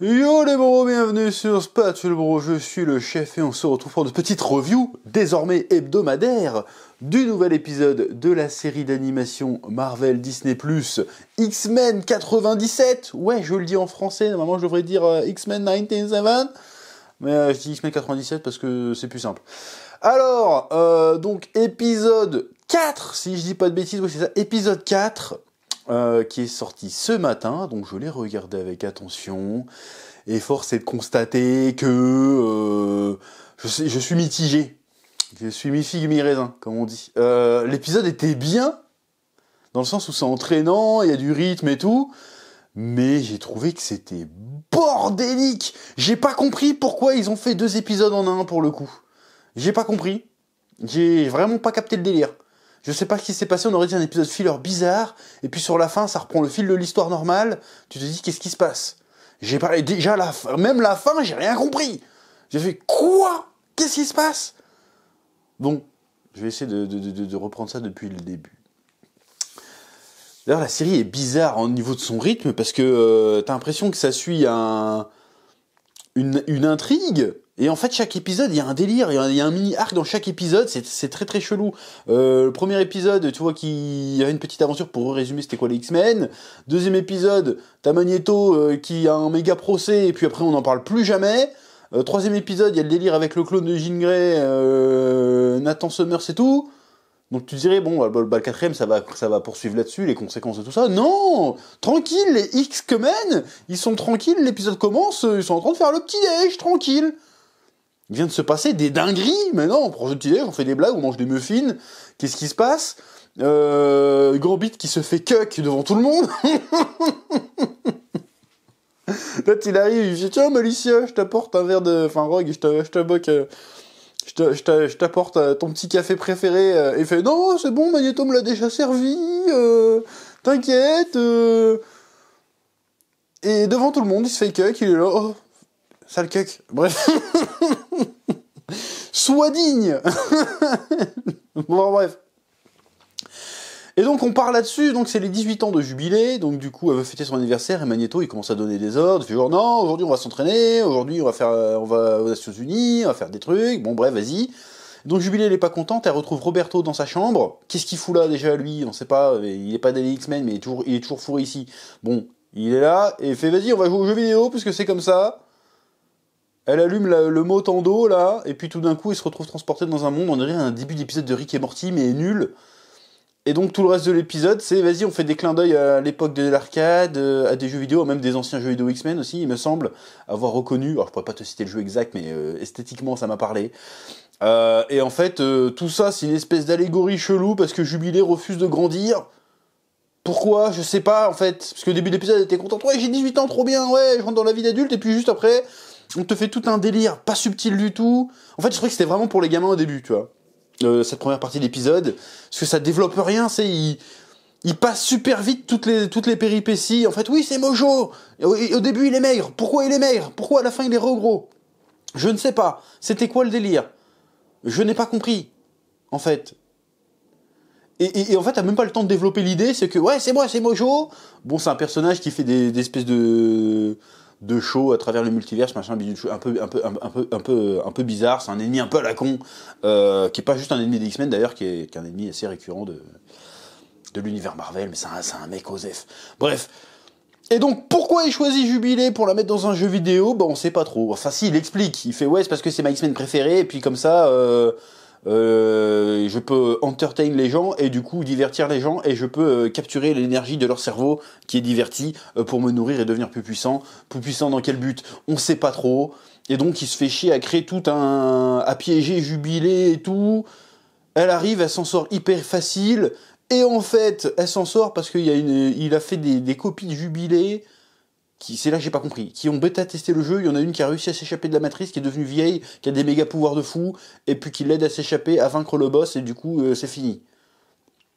Yo les bros, bienvenue sur Spatule Bro, je suis le chef et on se retrouve pour de petites review, désormais hebdomadaire, du nouvel épisode de la série d'animation Marvel Disney Plus ⁇ X-Men 97 Ouais, je le dis en français, normalement je devrais dire euh, X-Men 97, mais euh, je dis X-Men 97 parce que c'est plus simple. Alors, euh, donc épisode 4, si je dis pas de bêtises, oui c'est ça, épisode 4, euh, qui est sorti ce matin, donc je l'ai regardé avec attention, et force est de constater que euh, je, suis mitigé. Je suis mi-figue, mi-raisin, comme on dit. Euh, l'épisode était bien, dans le sens où c'est entraînant, il y a du rythme et tout, mais j'ai trouvé que c'était bordélique J'ai pas compris pourquoi ils ont fait deux épisodes en un pour le coup. J'ai pas compris. J'ai vraiment pas capté le délire. Je sais pas ce qui s'est passé, on aurait dit un épisode filler bizarre, et puis sur la fin, ça reprend le fil de l'histoire normale, tu te dis qu'est-ce qui se passe J'ai parlé déjà la fin, même la fin, j'ai rien compris J'ai fait quoi Qu'est-ce qui se passe Bon, je vais essayer de, reprendre ça depuis le début. D'ailleurs, la série est bizarre au niveau de son rythme parce que euh, t'as l'impression que ça suit un, une, intrigue et en fait, chaque épisode, il y a un délire, il y, a un mini arc dans chaque épisode, c'est très très chelou. Euh, le premier épisode, tu vois qu'il y a une petite aventure pour résumer c'était quoi les X-Men. Deuxième épisode, t'as Magneto euh, qui a un méga procès, et puis après on n'en parle plus jamais. Euh, troisième épisode, il y a le délire avec le clone de Jean Grey, Nathan Summers et tout. Donc tu dirais, bon, bah, bah, bah, le quatrième, ça va, ça va poursuivre là-dessus, les conséquences de tout ça. Non Tranquille, les X-Men, ils sont tranquilles, l'épisode commence, ils sont en train de faire le petit déj, tranquille il vient de se passer des dingueries, maintenant non, on prend on fait des blagues, on mange des muffins, qu'est-ce qui se passe euh, bit qui se fait cuck devant tout le monde. Là, il arrive, il dit Tiens, Malicia, je t'apporte un verre de. Enfin, Rogue, je euh, je t'apporte euh, ton petit café préféré. Et euh. il fait Non, c'est bon, Magneto me l'a déjà servi, t'inquiète. Et devant tout le monde, il se fait cuck, il est là Oh, sale cuck. Bref. Sois digne Bon, bref. Et donc on part là-dessus, donc c'est les 18 ans de jubilé, donc du coup elle veut fêter son anniversaire et Magneto il commence à donner des ordres, il fait genre oh non, aujourd'hui on va s'entraîner, aujourd'hui on va faire euh, on va aux Nations Unies, on va faire des trucs, bon bref, vas-y. Donc Jubilé elle est pas contente, elle retrouve Roberto dans sa chambre. Qu'est-ce qu'il fout là déjà lui On sait pas, il est pas des X-Men mais il est toujours il est toujours fourré ici. Bon, il est là et fait vas-y, on va jouer aux jeux vidéo puisque c'est comme ça. Elle allume le mot tando, là, et puis tout d'un coup, il se retrouve transporté dans un monde, on dirait un début d'épisode de Rick et Morty, mais nul. Et donc tout le reste de l'épisode, c'est vas-y, on fait des clins d'œil à l'époque de l'arcade, euh, à des jeux vidéo, même des anciens jeux vidéo X-Men aussi, il me semble avoir reconnu, alors je pourrais pas te citer le jeu exact, mais euh, esthétiquement ça m'a parlé. Euh, et en fait, tout ça, c'est une espèce d'allégorie chelou parce que Jubilé refuse de grandir. Pourquoi Je sais pas en fait. Parce que au début de l'épisode, elle était contente. Ouais, j'ai 18 ans, trop bien, ouais, je rentre dans la vie d'adulte. Et puis juste après, on te fait tout un délire pas subtil du tout. En fait, je croyais que c'était vraiment pour les gamins au début, tu vois. Euh, cette première partie de l'épisode, parce que ça développe rien, c'est il, passe super vite toutes les toutes les péripéties. En fait, oui, c'est Mojo. Au, début, il est maigre. Pourquoi il est maigre Pourquoi à la fin il est re Je ne sais pas. C'était quoi le délire Je n'ai pas compris. En fait, et, en fait, t'as même pas le temps de développer l'idée, c'est que ouais, c'est moi, c'est Mojo. Bon, c'est un personnage qui fait des espèces de de show à travers le multiverse, machin, un peu, un peu, un, peu, un peu, un peu bizarre. C'est un ennemi un peu à la con, euh, qui est pas juste un ennemi des X-Men d'ailleurs, qui est, un ennemi assez récurrent de, de l'univers Marvel, mais c'est un, mec aux Bref. Et donc, pourquoi il choisit Jubilé pour la mettre dans un jeu vidéo Bah, on sait pas trop. Enfin, si, il explique. Il fait, ouais, c'est parce que c'est ma X-Men préférée, et puis comme ça, euh, euh, je peux entertain les gens et du coup divertir les gens et je peux euh, capturer l'énergie de leur cerveau qui est diverti euh, pour me nourrir et devenir plus puissant. Plus puissant dans quel but On sait pas trop. Et donc il se fait chier à créer tout un... à piéger Jubilé et tout. Elle arrive, elle s'en sort hyper facile. Et en fait, elle s'en sort parce qu'il a, une... il a fait des, des copies de Jubilé c'est là que j'ai pas compris, qui ont bêta testé le jeu, il y en a une qui a réussi à s'échapper de la matrice, qui est devenue vieille, qui a des méga pouvoirs de fou, et puis qui l'aide à s'échapper, à vaincre le boss, et du coup, euh, c'est fini.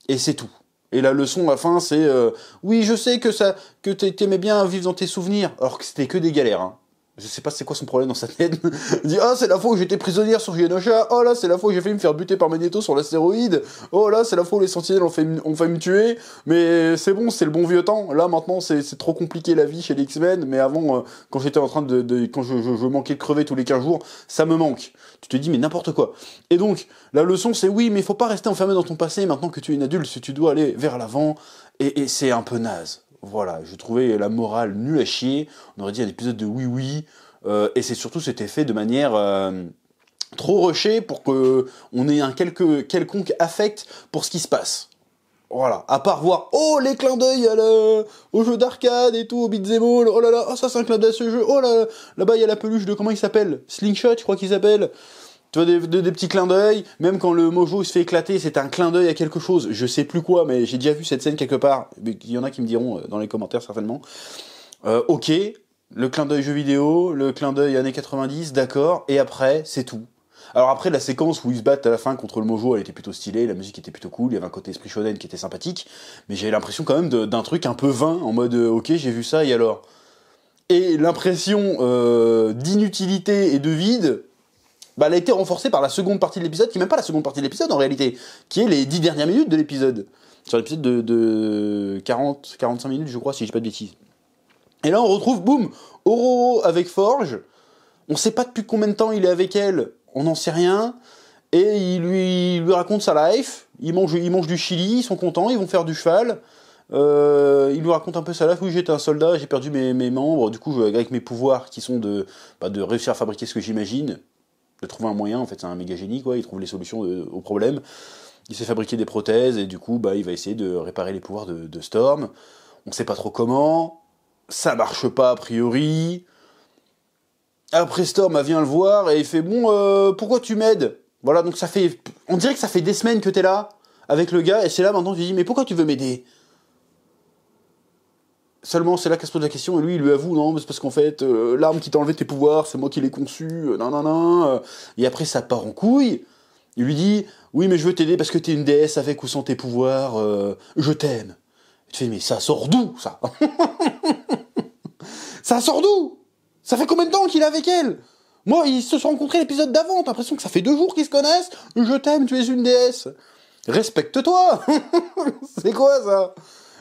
Et c'est tout. Et la leçon à la fin, c'est euh, oui, je sais que ça, que t'aimais bien vivre dans tes souvenirs, alors que c'était que des galères. Hein. Je sais pas c'est quoi son problème dans sa tête. Il dit, ah, c'est la fois où j'étais prisonnière sur Genosha. Oh là, c'est la fois où j'ai fait me faire buter par Magneto sur l'astéroïde. Oh là, c'est la fois où les sentinelles ont failli, fait me tuer. Mais c'est bon, c'est le bon vieux temps. Là, maintenant, c'est trop compliqué la vie chez les X-Men. Mais avant, euh, quand j'étais en train de, quand je, manquais de crever tous les 15 jours, ça me manque. Tu te dis, mais n'importe quoi. Et donc, la leçon, c'est oui, mais faut pas rester enfermé dans ton passé maintenant que tu es une adulte. tu dois aller vers l'avant. et c'est un peu naze. Voilà, je trouvais la morale nulle à chier. On aurait dit un épisode de oui oui. Euh, et c'est surtout cet effet de manière euh, trop rushée pour que on ait un quelque, quelconque affect pour ce qui se passe. Voilà, à part voir oh les clins d'œil au jeu d'arcade et tout, au beat'em oh là là, oh ça c'est un clin d'œil à ce jeu, oh là là, là-bas il y a la peluche de comment il s'appelle, Slingshot je crois qu'il s'appelle. Tu vois, des, petits clins d'œil, même quand le mojo se fait éclater, c'est un clin d'œil à quelque chose, je sais plus quoi, mais j'ai déjà vu cette scène quelque part, il y en a qui me diront euh, dans les commentaires certainement. Euh, ok, le clin d'œil jeu vidéo, le clin d'œil années 90, d'accord, et après, c'est tout. Alors après, la séquence où ils se battent à la fin contre le Mojo, elle était plutôt stylée, la musique était plutôt cool, il y avait un côté esprit shonen qui était sympathique, mais j'ai l'impression quand même d'un truc un peu vain, en mode euh, ok, j'ai vu ça, et alors Et l'impression d'inutilité et de vide, bah, elle a été renforcée par la seconde partie de l'épisode, qui n'est même pas la seconde partie de l'épisode en réalité, qui est les dix dernières minutes de l'épisode. Sur l'épisode de, de 40, 45 minutes, je crois, si je dis pas de bêtises. Et là, on retrouve, boum, Oro avec Forge. On sait pas depuis combien de temps il est avec elle, on n'en sait rien. Et il lui, raconte sa life. Ils mangent du chili, ils sont contents, ils vont faire du cheval. Euh, il lui raconte un peu sa life. Oui, j'étais un soldat, j'ai perdu mes, membres. Du coup, avec mes pouvoirs qui sont bah, de réussir à fabriquer ce que j'imagine, de trouver un moyen, en fait, c'est un méga génie, quoi, il trouve les solutions euh, aux problèmes. Il s'est fabriqué des prothèses et du coup, bah, il va essayer de réparer les pouvoirs de, Storm. On sait pas trop comment. Ça marche pas a priori. Après Storm, vient le voir et il fait bon, euh, pourquoi tu m'aides Voilà, donc ça fait, on dirait que ça fait des semaines que t'es là avec le gars et c'est là maintenant tu dis mais pourquoi tu veux m'aider Seulement, c'est là qu'elle se pose la question, et lui, il lui avoue, non, c'est parce qu'en fait, euh, l'arme qui t'a enlevé tes pouvoirs, c'est moi qui l'ai conçue, euh, non, non, non. Euh. Et après, ça part en couille. Il lui dit, oui, mais je veux t'aider parce que t'es une déesse avec ou sans tes pouvoirs, je t'aime. Tu fais, mais ça sort d'où, ça Ça sort d'où Ça fait combien de temps qu'il est avec elle Moi, ils se sont rencontrés l'épisode d'avant, t'as l'impression que ça fait deux jours qu'ils se connaissent, je t'aime, tu es une déesse. Respecte-toi C'est quoi ça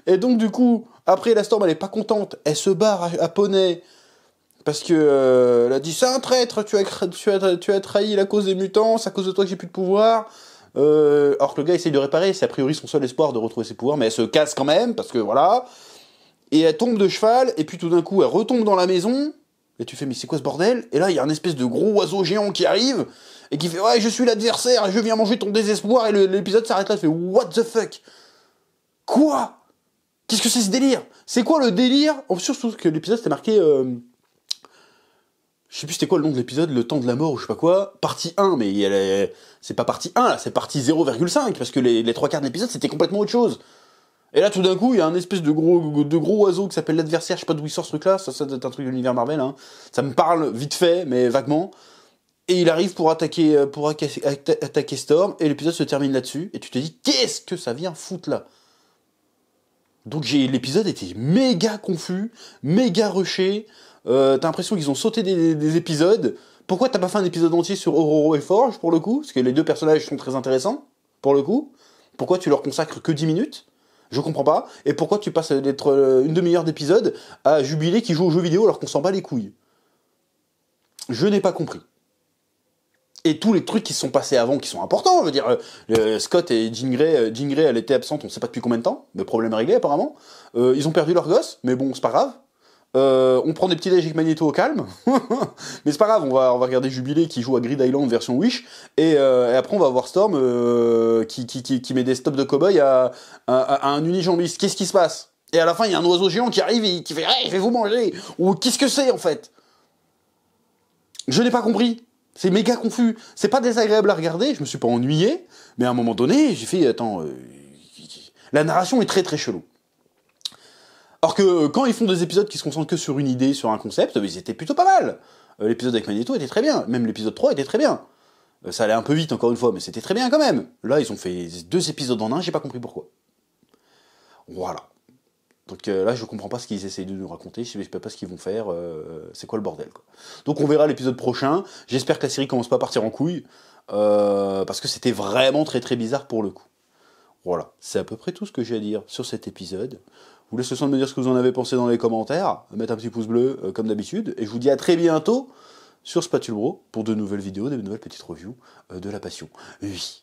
et donc, du coup, après, la Storm, elle est pas contente. Elle se barre à, Poney. Parce que euh, elle a dit c'est un traître, tu as, tu, as, tu as trahi la cause des mutants, c'est à cause de toi que j'ai plus de pouvoir. Euh, or alors que le gars essaye de réparer, c'est a priori son seul espoir de retrouver ses pouvoirs, mais elle se casse quand même, parce que voilà. Et elle tombe de cheval, et puis tout d'un coup elle retombe dans la maison, et tu fais mais c'est quoi ce bordel Et là il y a un espèce de gros oiseau géant qui arrive, et qui fait ouais je suis l'adversaire, je viens manger ton désespoir, et l'épisode s'arrête là, tu fais what the fuck Quoi Qu'est-ce que c'est ce délire C'est quoi le délire En oh, surtout que l'épisode c'était marqué. Euh, je sais plus c'était quoi le nom de l'épisode, le temps de la mort ou je sais pas quoi, partie 1, mais est... c'est pas partie 1 là, c'est partie 0,5, parce que les, trois quarts de l'épisode c'était complètement autre chose. Et là, tout d'un coup, il y a un espèce de gros, de gros oiseau qui s'appelle l'adversaire. Je sais pas d'où il sort ce truc-là. Ça, ça doit être un truc de l'univers Marvel. Hein. Ça me parle vite fait, mais vaguement. Et il arrive pour attaquer, pour attaquer Storm. Et l'épisode se termine là-dessus. Et tu te dis, qu'est-ce que ça vient foutre là donc j'ai l'épisode était méga confus, méga rushé. Euh, t'as l'impression qu'ils ont sauté des, épisodes. Pourquoi t'as pas fait un épisode entier sur Ororo et Forge pour le coup Parce que les deux personnages sont très intéressants pour le coup. Pourquoi tu leur consacres que 10 minutes Je comprends pas. Et pourquoi tu passes d'être euh, une demi-heure d'épisode à jubiler qui joue aux jeux vidéo alors qu'on s'en bat les couilles Je n'ai pas compris et tous les trucs qui se sont passés avant qui sont importants. On veut dire, euh, euh, Scott et euh, Jean Grey, elle était absente, on ne sait pas depuis combien de temps, le problème réglé apparemment. ils ont perdu leur gosse, mais bon, c'est pas grave. on prend des petits déj Magneto au calme, mais c'est pas grave, on va, regarder Jubilé qui joue à Grid Island version Wish, et, après on va voir Storm qui, met des stops de cow-boy à, un unijambiste. Qu'est-ce qui se passe Et à la fin, il y a un oiseau géant qui arrive et qui fait hey, « je vous manger !» Ou « Qu'est-ce que c'est en fait ?» Je n'ai pas compris. C'est méga confus. C'est pas désagréable à regarder, je me suis pas ennuyé, mais à un moment donné, j'ai fait, attends, euh, la narration est très très chelou. Alors que euh, quand ils font des épisodes qui se concentrent que sur une idée, sur un concept, euh, ils étaient plutôt pas mal. l'épisode avec Magneto était très bien, même l'épisode 3 était très bien. ça allait un peu vite encore une fois, mais c'était très bien quand même. Là, ils ont fait deux épisodes en un, j'ai pas compris pourquoi. Voilà. Donc euh, là, je comprends pas ce qu'ils essayent de nous raconter, je ne sais pas ce qu'ils vont faire, euh, c'est quoi le bordel. Quoi. Donc on verra l'épisode prochain, j'espère que la série commence pas à partir en couille, euh, parce que c'était vraiment très très bizarre pour le coup. Voilà, c'est à peu près tout ce que j'ai à dire sur cet épisode. vous laissez le soin de me dire ce que vous en avez pensé dans les commentaires, mettre un petit pouce bleu comme d'habitude, et je vous dis à très bientôt sur Spatule Bro pour de nouvelles vidéos, de nouvelles petites reviews de la passion. Oui.